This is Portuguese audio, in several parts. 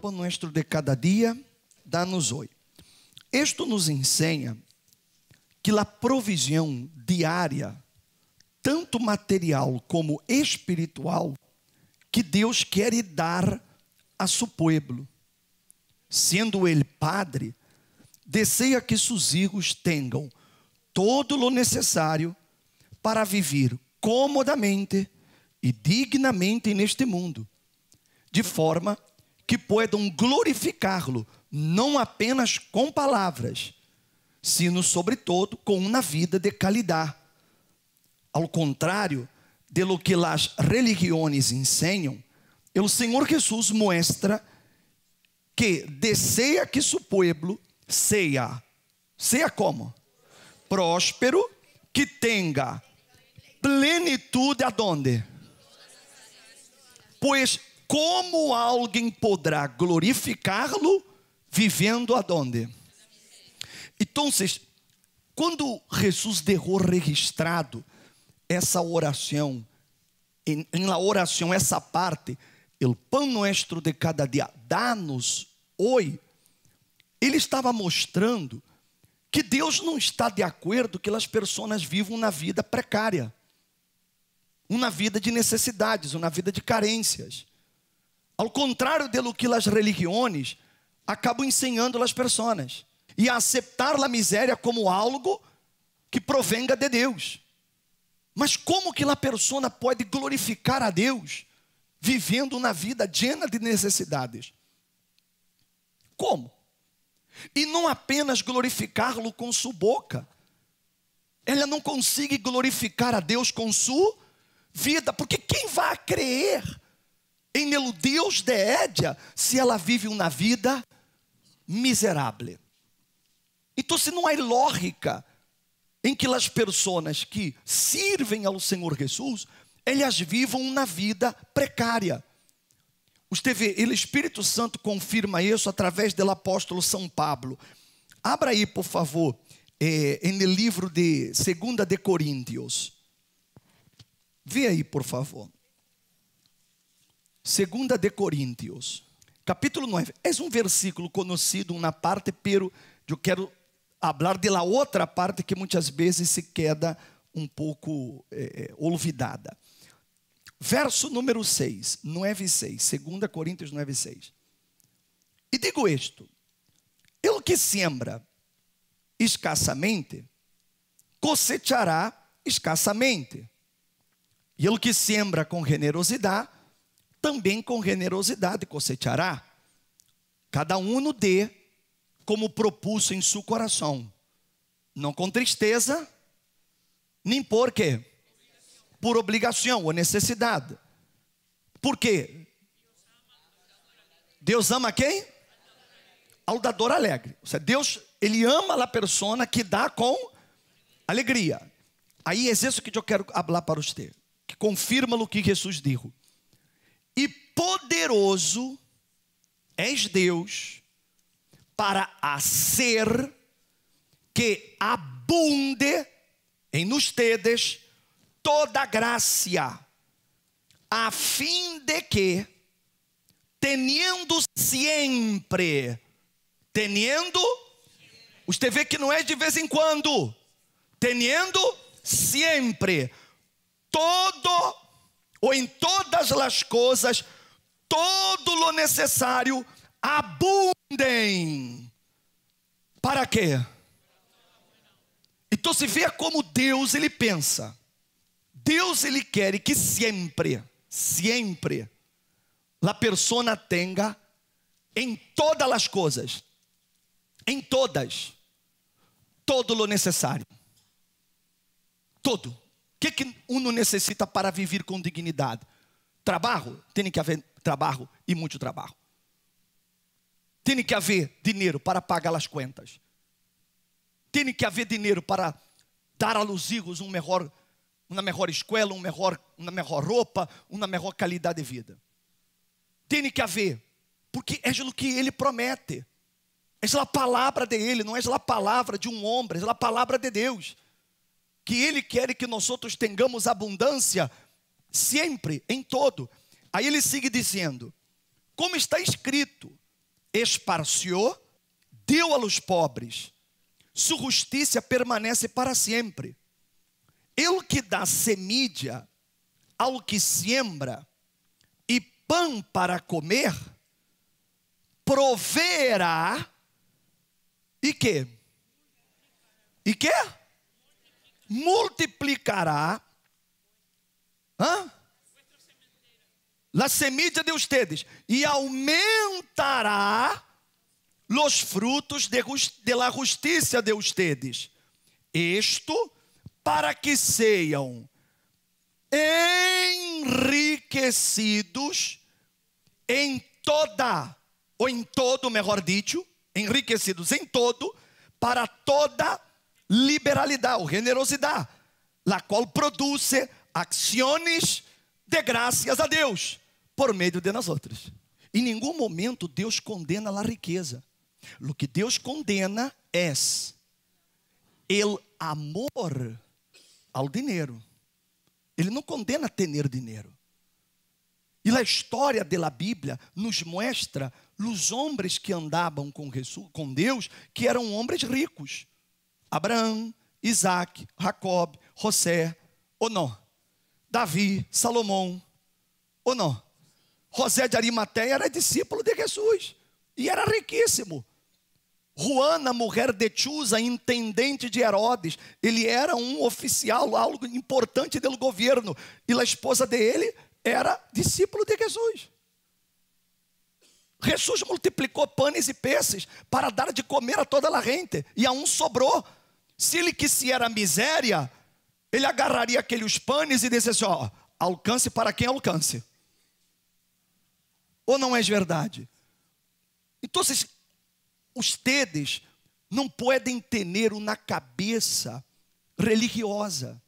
pão nuestro de cada dá-nos hoy. Isto nos enseña que a provisão diária, tanto material como espiritual, que Deus quer dar a seu povo. Sendo ele padre, deseja que seus filhos tenham todo o necessário para viver comodamente e dignamente neste mundo, de forma que possam glorificá-lo, não apenas com palavras, sino, sobretudo, com uma vida de qualidade. Ao contrário de lo que as religiões ensinam, o Senhor Jesus mostra que deseja que seu povo seja, seja como? Próspero, que tenha plenitude aonde? Pois como alguém poderá glorificá-lo vivendo aonde? Então, quando Jesus deu registrado essa oração, em, la oração, essa parte, o pão nuestro de cada dia, dá-nos oi, ele estava mostrando que Deus não está de acordo que as pessoas vivam na vida precária, uma vida de necessidades, uma vida de carências. Ao contrário de que as religiões acabam ensinando as pessoas e a aceitar a miséria como algo que provenga de Deus. Mas como que a pessoa pode glorificar a Deus vivendo na vida llena de necessidades? Como? E não apenas glorificá-lo com sua boca. Ela não consegue glorificar a Deus com sua vida, porque quem vai crer em Meludeus de Édia se ela vive uma vida miserável. Então, se não há lógica em que as pessoas que servem ao Senhor Jesus, elas vivam uma vida precária. Você vê, o Espírito Santo confirma isso através do apóstolo São Pablo. Abra aí, por favor, é, no livro de 2 de Coríntios. Vê aí, por favor. Segunda de Coríntios, capítulo 9. É um versículo conhecido na parte, pero eu quero falar de la outra parte que muitas vezes se queda um pouco eh, eh olvidada. Verso número 6, 9 e 6, 2 Coríntios 9 e 6. E digo isto: ele que sembra escassamente, cosechará escassamente. E ele que sembra com generosidade, também com generosidade cosechará. Cada um no dê como propulso em seu coração, não com tristeza, nem por quê? Por obrigação ou necessidade. Por quê? Deus ama quem? Ao dador alegre. Ou seja, Deus, ele ama a pessoa que dá com alegria. Aí é isso que eu quero falar para você, que confirma o que Jesus disse e poderoso és Deus para ser que abunde em nos tedes toda graça, a fim de que, teniendo sempre, teniendo, você vê que não é de vez em quando, tenhendo sempre, todo ou em todas as coisas, todo o necessário abundem. Para quê? Então se vê como Deus ele pensa. Deus ele quer que sempre, sempre, a persona tenha em todas as coisas, em todas, todo o necessário. Todo. O que, é que não necessita para viver com dignidade? Trabalho? Tem que haver trabalho e muito trabalho. Tem que haver dinheiro para pagar as contas. Tem que haver dinheiro para dar a los um melhor, uma melhor escola, um melhor, uma melhor roupa, uma melhor qualidade de vida. Tem que haver, porque é o que ele promete. É a palavra dele, Ele, não é a palavra de um homem, é a palavra de Deus que Ele quer que nós outros tenhamos abundância sempre, em todo. Aí ele segue dizendo: como está escrito, esparciou, deu aos pobres, sua justiça permanece para sempre. Ele que dá semídia ao que siembra e pão para comer, proverá e que? E que? multiplicará. Hã? La semilla de ustedes. E aumentará os frutos de, de la justiça de ustedes. Isto para que sejam enriquecidos em toda, ou em todo, melhor dito, enriquecidos em todo, para toda liberalidade, ou generosidade, la qual produce ações de graças a Deus por meio de nós outras. Em nenhum momento Deus condena a riqueza. O que Deus condena é o amor ao dinheiro. Ele não condena ter dinheiro. E a história da Bíblia nos mostra os homens que andavam com Deus, que eram homens ricos. Abraão, Isaac, Jacob, José, Onó, Davi, Salomão, Onó. José de Arimateia era discípulo de Jesus e era riquíssimo. Juana, mulher de Chusa, intendente de Herodes, ele era um oficial, algo importante do governo, e a esposa dele era discípulo de Jesus. Jesus multiplicou pães e peces para dar de comer a toda a gente, e a um sobrou se ele quisesse a miséria, ele agarraria aqueles panes e dissesse: assim, ó, alcance para quem alcance. Ou não é verdade? Então, ustedes não podem ter uma cabeça religiosa.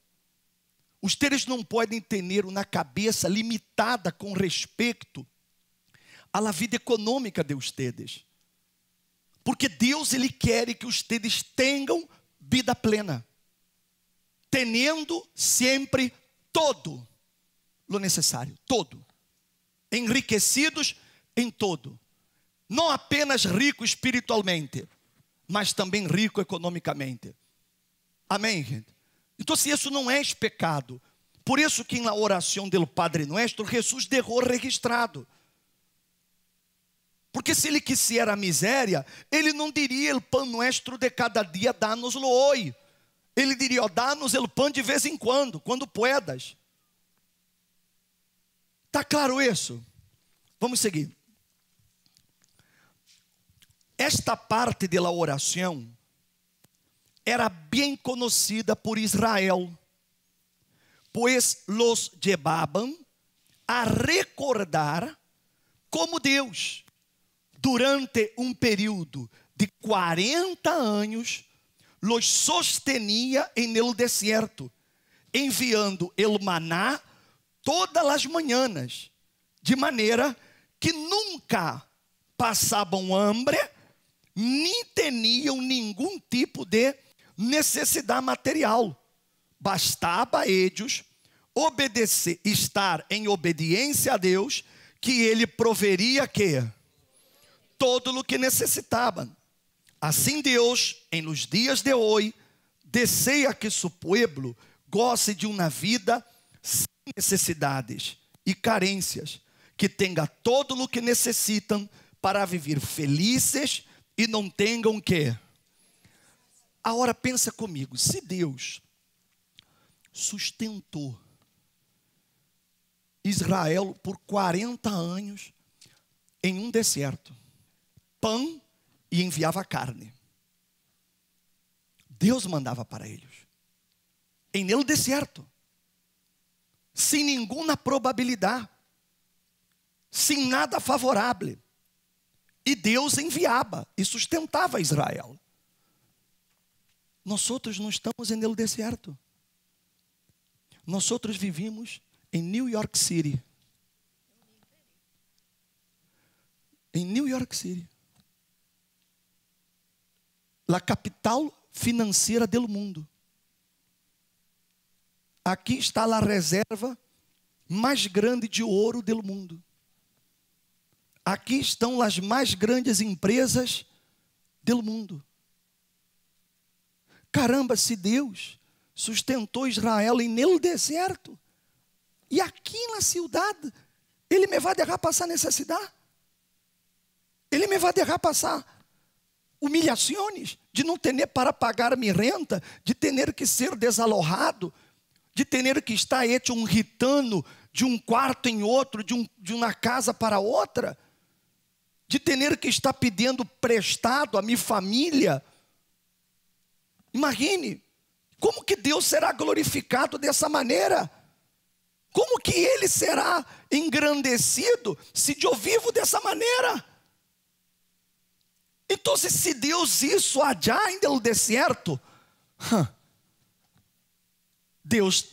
Ustedes não podem ter uma cabeça limitada com respeito à vida econômica de ustedes. Porque Deus ele quer que ustedes tenham vida plena, tendo sempre todo o necessário, todo, enriquecidos em todo, não apenas rico espiritualmente, mas também rico economicamente. Amém, gente? Então, se isso não é pecado, por isso que na oração do Padre Nuestro, Jesus derrou registrado. Porque se ele quisesse a miséria, ele não diria: o pão nuestro de cada dia dá-nos-lo hoje. Ele diria: dá-nos o pão de vez em quando, quando puedas. Está claro isso? Vamos seguir. Esta parte da oração era bem conhecida por Israel, pois los llevaban a recordar como Deus durante um período de 40 anos, los sostenia em el deserto, enviando el maná todas as manhãs, de maneira que nunca passavam hambre, nem tinham nenhum tipo de necessidade material. Bastava a eles obedecer, estar em obediência a Deus, que ele proveria que todo o que necessitava. Assim Deus, em los dias de hoje, deseja que seu povo goce de uma vida sem necessidades e carências, que tenha todo o que necessitam para viver felizes e não tenham que. Agora pensa comigo, se Deus sustentou Israel por 40 anos em um deserto, pão e enviava carne. Deus mandava para eles. Em nele deserto. Sem nenhuma probabilidade. Sem nada favorável. E Deus enviava e sustentava Israel. Nós outros não estamos em nele deserto. Nós outros vivimos em New York City. Em New York City la capital financeira do mundo. Aqui está a reserva mais grande de ouro do mundo. Aqui estão as mais grandes empresas do mundo. Caramba, se Deus sustentou Israel em no deserto, e aqui na cidade, Ele me vai deixar passar necessidade? Ele me vai deixar passar humilhações, de não ter para pagar minha renta, de ter que ser desalojado, de ter que estar ete um ritano de um quarto em outro, de, um, de uma casa para outra, de ter que estar pedindo prestado a minha família. Imagine, como que Deus será glorificado dessa maneira? Como que ele será engrandecido se de vivo dessa maneira? Então, se Deus isso allá ainda no deserto, Deus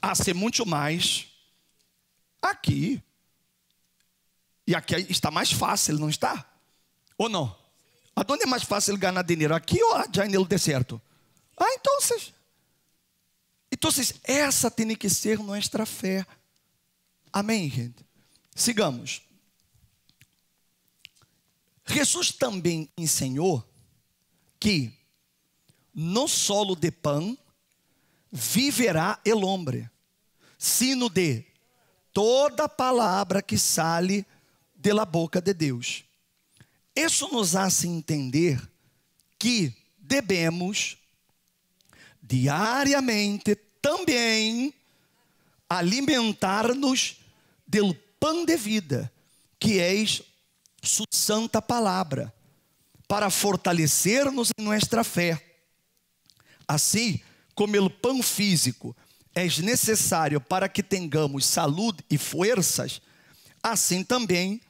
hace muito mais aqui. E aqui está mais fácil, não está? Ou não? Aonde é mais fácil ganhar dinheiro? Aqui ou allá no deserto? Ah, então. Então, essa tem que ser nossa fé. Amém, gente? Sigamos. Jesus também ensinou que no solo de pão viverá el hombre, sino de toda palavra que sale da boca de Deus. Isso nos hace entender que devemos diariamente também alimentar-nos do pão de vida, que és su santa palavra, para fortalecer-nos em nossa fé. Assim, como o pão físico é necessário para que tenhamos saúde e forças, assim também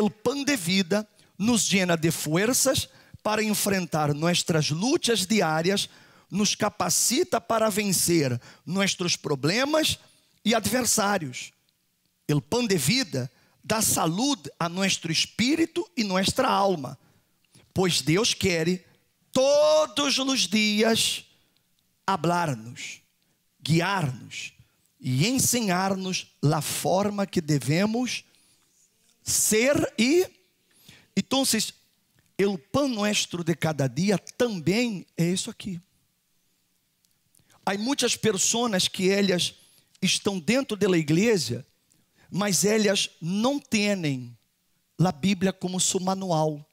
o pão de vida nos llena de forças para enfrentar nossas lutas diárias, nos capacita para vencer nossos problemas e adversários. O pão de vida dá saúde a nosso espírito e nossa alma, pois Deus quer todos os dias hablar-nos, guiar-nos e ensinar-nos a forma que devemos ser e então o pão nosso de cada dia também é isso aqui. Há muitas pessoas que elas estão dentro da igreja mas elas não têm a Bíblia como seu manual.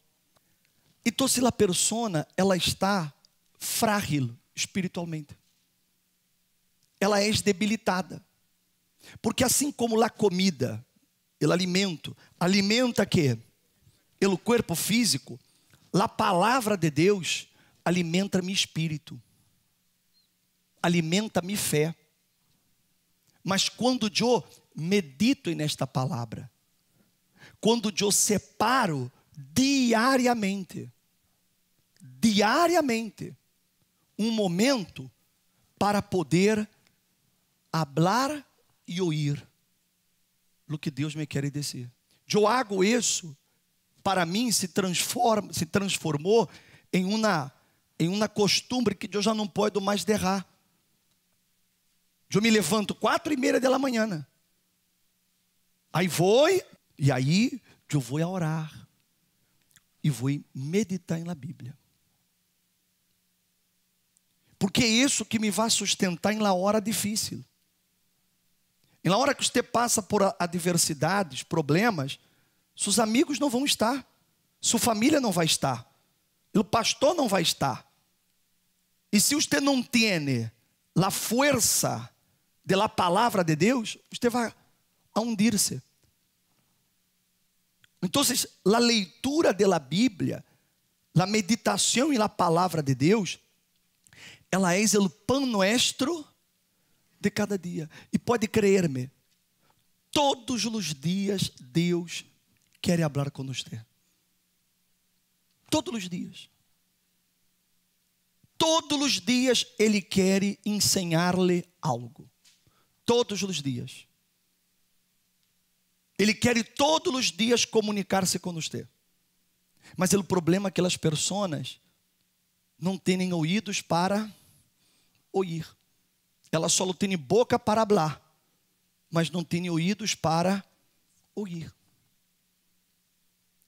Então, se a persona ela está frágil espiritualmente, ela é debilitada, porque assim como a comida, o alimento, alimenta que o corpo físico, a palavra de Deus alimenta meu espírito, alimenta minha fé. Mas quando eu medito nesta palavra. Quando eu separo diariamente, diariamente, um momento para poder hablar e ouvir o que Deus me quer dizer. Eu hago isso, para mim se transforma, se transformou em uma em uma costumbre que eu já não posso mais derrar. Eu me levanto quatro e meia da manhã né? Aí vou, e aí eu vou orar. E vou meditar na Bíblia. Porque é isso que me vai sustentar em la hora difícil. em na hora que você passa por adversidades, problemas, seus amigos não vão estar, sua família não vai estar, o pastor não vai estar. E se você não tem a força da palavra de Deus, você vai a hundir-se. Então, a leitura da Bíblia, a meditação e a palavra de Deus, ela é o pão nuestro de cada dia. E pode crer-me, todos os dias Deus quer falar conosco. Todos os dias. Todos os dias Ele quer ensinar-lhe algo. Todos os dias. Ele quer todos os dias comunicar-se com você. Mas o problema é que as pessoas não têm ouvidos para ouvir. Elas só têm boca para falar, mas não têm ouvidos para ouvir.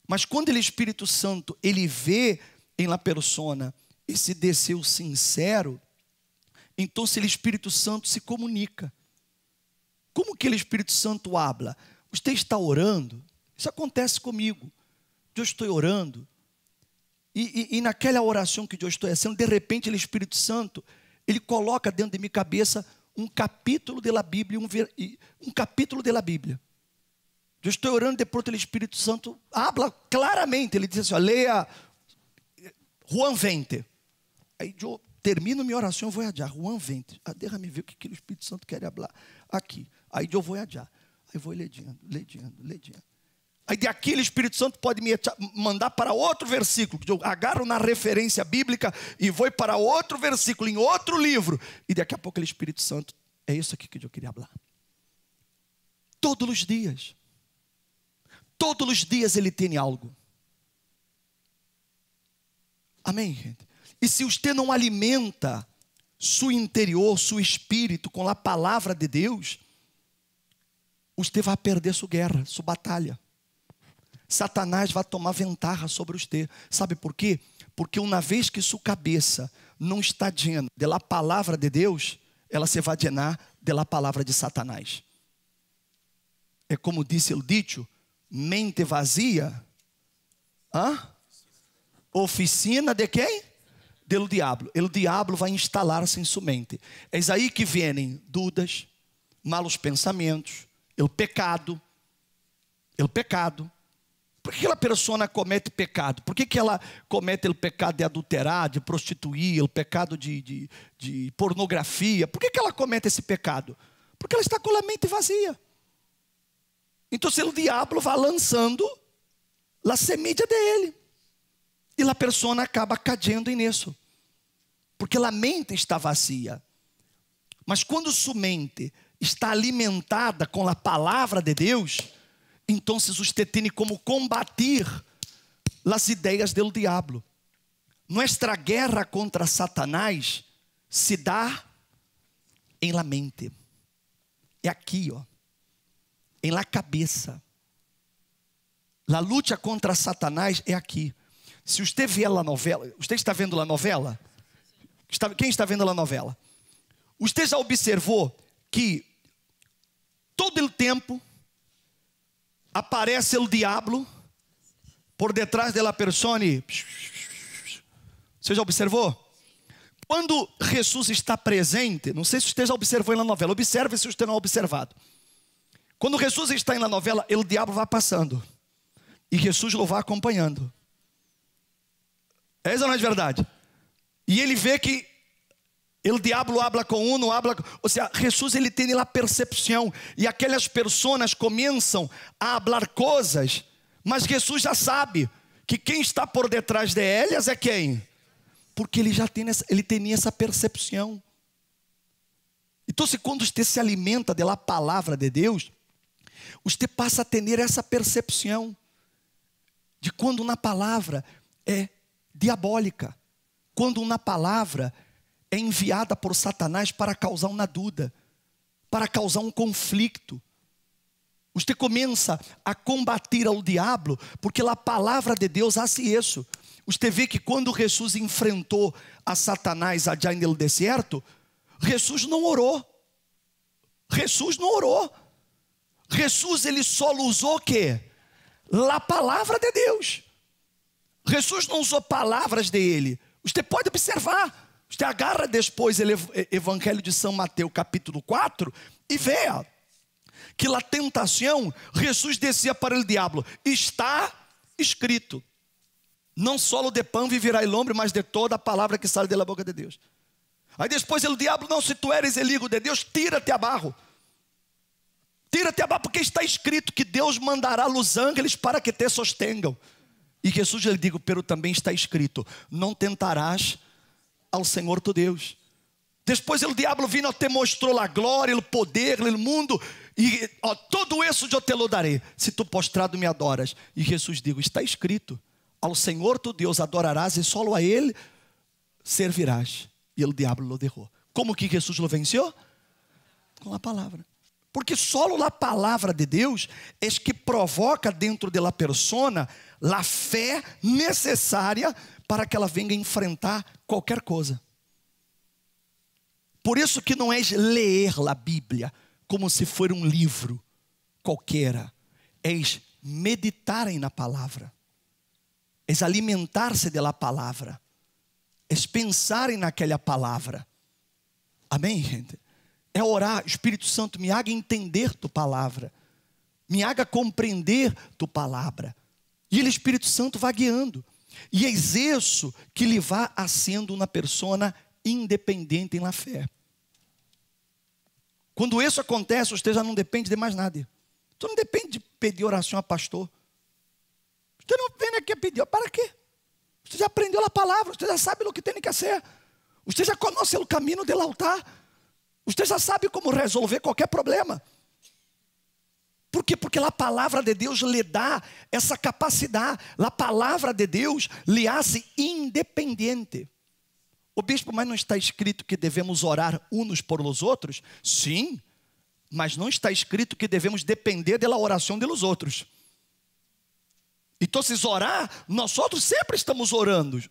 Mas quando o é Espírito Santo ele vê em la persona esse desejo sincero, então se o é Espírito Santo se comunica. Como que o é Espírito Santo habla? Você está orando? Isso acontece comigo. Eu estou orando. E, e, e naquela oração que eu estou fazendo, de repente, o Espírito Santo, ele coloca dentro de minha cabeça um capítulo da Bíblia, um, um capítulo da Bíblia. Eu estou orando, de pronto, o Espírito Santo habla claramente. Ele diz assim: ó, leia Juan Vente. Aí eu termino minha oração, eu vou adiar. Juan Vente. Ah, deixa-me ver o que, que o Espírito Santo quer falar aqui. Aí eu vou adiar. Eu vou lediando, lediando, lediando. Aí o Espírito Santo pode me mandar para outro versículo. Eu agarro na referência bíblica e vou para outro versículo, em outro livro. E daqui a pouco o Espírito Santo, é isso aqui que eu queria falar. Todos os dias. Todos os dias ele tem algo. Amém, gente? E se você não alimenta seu interior, seu espírito com a palavra de Deus, os vai perder sua guerra, sua batalha. Satanás vai tomar ventarra sobre os Sabe por quê? Porque uma vez que sua cabeça não está diante da palavra de Deus, ela se vai dienar da palavra de Satanás. É como disse o dito, mente vazia, hã? oficina de quem? Delo diabo. O diabo vai instalar-se em sua mente. É aí que vêm dúvidas, malos pensamentos, o pecado. O pecado. Por que aquela pessoa comete pecado? Por que, ela comete o pecado de adulterar, de prostituir, o pecado de, de, de, pornografia? Por que, que ela comete esse pecado? Porque ela está com a mente vazia. Então, se o diabo vai lançando a semídia dele, e a pessoa acaba cadendo nisso, porque a mente está vazia. Mas quando sua mente está alimentada com a palavra de Deus, então você tem como combater as ideias do diabo. Nossa guerra contra Satanás se dá em la mente. É aqui, ó. Em la cabeça. La luta contra Satanás é aqui. Se você vê a novela, você está vendo a novela? Quem está vendo a novela? Você já observou que todo o tempo aparece o diabo por detrás persona e Você já observou? Quando Jesus está presente, não sei se você já observou na novela, observe se você não observado. Quando Jesus está na novela, o diabo vai passando e Jesus o vai acompanhando. Essa não é mais verdade. E ele vê que o diabo habla com um, habla. Ou seja, Jesus ele tem a percepção e aquelas pessoas começam a falar coisas, mas Jesus já sabe que quem está por detrás de elas é quem? Porque ele já tem essa, ele tinha essa percepção. Então, se quando você se alimenta da palavra de Deus, você passa a ter essa percepção de quando na palavra é diabólica, quando na palavra é enviada por Satanás para causar uma dúvida, para causar um conflito. Você começa a combater ao diabo, porque a palavra de Deus faz isso. Você vê que quando Jesus enfrentou a Satanás allá no deserto, Jesus não orou. Jesus não orou. Jesus ele só usou o quê? A palavra de Deus. Jesus não usou palavras dele. Você pode observar. Você agarra depois o eh, Evangelho de São Mateus, capítulo 4, e veja que na tentação, Jesus dizia para o diabo: está escrito, não só de pão viverá o homem, mas de toda a palavra que sai da boca de Deus. Aí depois o diabo: não, se tu eres eligo de Deus, tira-te abarro. Tira-te abarro, porque está escrito que Deus mandará os ángeles para que te sostengam. E Jesus lhe digo, pero também está escrito: não tentarás ao Senhor teu Deus. Depois o diabo vindo te mostrou a glória, o poder, o mundo e ó, todo isso eu te lo darei, se tu postrado me adoras. E Jesus digo, está escrito, ao Senhor teu Deus adorarás e só a Ele servirás. E o diabo o derrou. Como que Jesus o venceu? Com a palavra. Porque só a palavra de Deus é que provoca dentro de la persona a fé necessária para que ela venha enfrentar qualquer coisa. Por isso que não é ler a Bíblia como se for um livro qualquer, és meditarem na palavra, és alimentar-se da palavra, és pensarem naquela palavra. Amém, gente? É orar, Espírito Santo, me haga entender tua palavra, me haga compreender tua palavra. E ele, Espírito Santo, vagueando. guiando. E eis é isso que lhe vá sendo uma persona independente na fé. Quando isso acontece, você já não depende de mais nada. Você não depende de pedir oração a pastor. Você não vem aqui a pedir, para quê? Você já aprendeu a palavra, você já sabe o que tem que ser? Você já conhece o caminho do altar. Você já sabe como resolver qualquer problema. Por quê? Porque a palavra de Deus lhe dá essa capacidade. A palavra de Deus lhe hace independente. O bispo, mas não está escrito que devemos orar uns por os outros? Sim, mas não está escrito que devemos depender da oração dos outros. Então, se orar, nós outros sempre estamos orando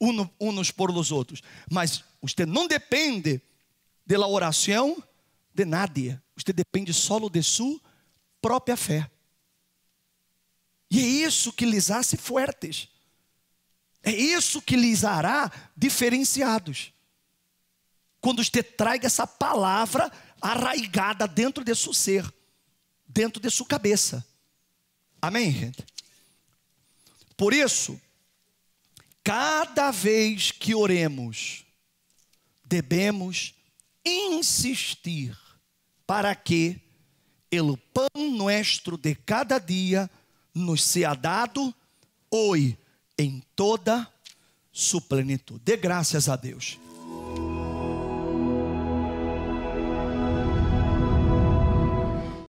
uns por os outros, mas você não depende da oração de nadie. Você depende solo de sua própria fé. E é isso que lhes hace fortes. É isso que lhes hará diferenciados. Quando você traga essa palavra arraigada dentro de seu ser, dentro de sua cabeça. Amém, gente? Por isso, cada vez que oremos, devemos insistir para que pelo pão nosso de cada dia nos seja dado hoje em toda sua plenitude. Dê graças a Deus.